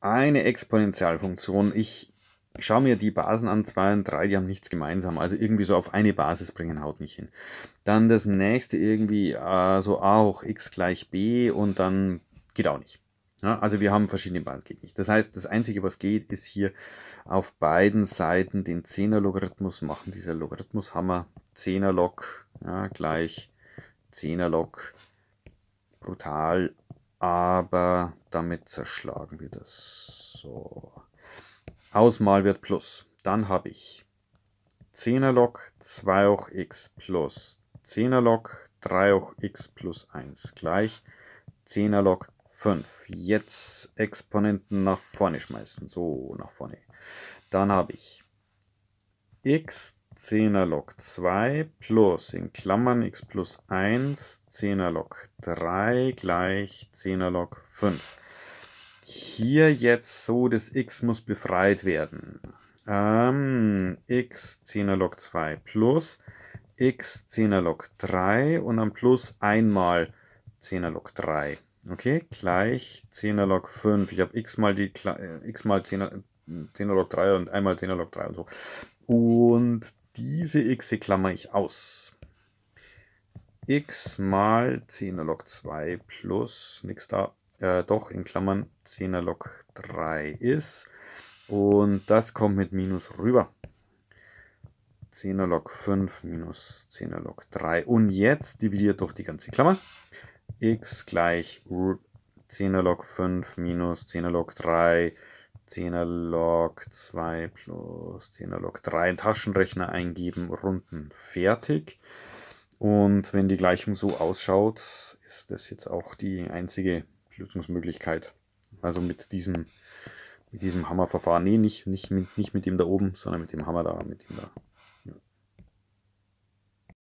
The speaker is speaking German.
eine Exponentialfunktion. Ich schaue mir die Basen an, 2 und 3, die haben nichts gemeinsam. Also irgendwie so auf eine Basis bringen haut nicht hin. Dann das nächste irgendwie äh, so a hoch x gleich b und dann geht auch nicht. Ja, also wir haben verschiedene Basen, geht nicht. Das heißt, das Einzige, was geht, ist hier auf beiden Seiten den 10er Logarithmus machen. Dieser Logarithmus haben wir 10er Log ja, gleich 10er Log brutal aber damit zerschlagen wir das. So. Ausmal wird plus. Dann habe ich 10er Log 2 hoch x plus 10er Log 3 hoch x plus 1 gleich 10er Log 5. Jetzt Exponenten nach vorne schmeißen. So, nach vorne. Dann habe ich x 10er Log 2 plus in Klammern x plus 1 10er Log 3 gleich 10er Log 5. Hier jetzt so, das x muss befreit werden. Ähm, x 10er Log 2 plus x 10er Log 3 und dann plus einmal 10er Log 3. Okay, gleich 10er Log 5. Ich habe x mal die äh, x mal 10er, 10er Log 3 und einmal 10er Log 3 und so. Und diese x klammer ich aus. x mal 10er log 2 plus, nix da, äh, doch in Klammern 10er log 3 ist. Und das kommt mit minus rüber. 10er log 5 minus 10er log 3. Und jetzt dividiert durch die ganze Klammer. x gleich 10er log 5 minus 10er log 3 10er log 2 plus 10er log 3 Taschenrechner eingeben, runden fertig. Und wenn die Gleichung so ausschaut, ist das jetzt auch die einzige Lösungsmöglichkeit. Also mit diesem, mit diesem Hammerverfahren. Nee, nicht, nicht, mit, nicht mit dem da oben, sondern mit dem Hammer da, mit dem da.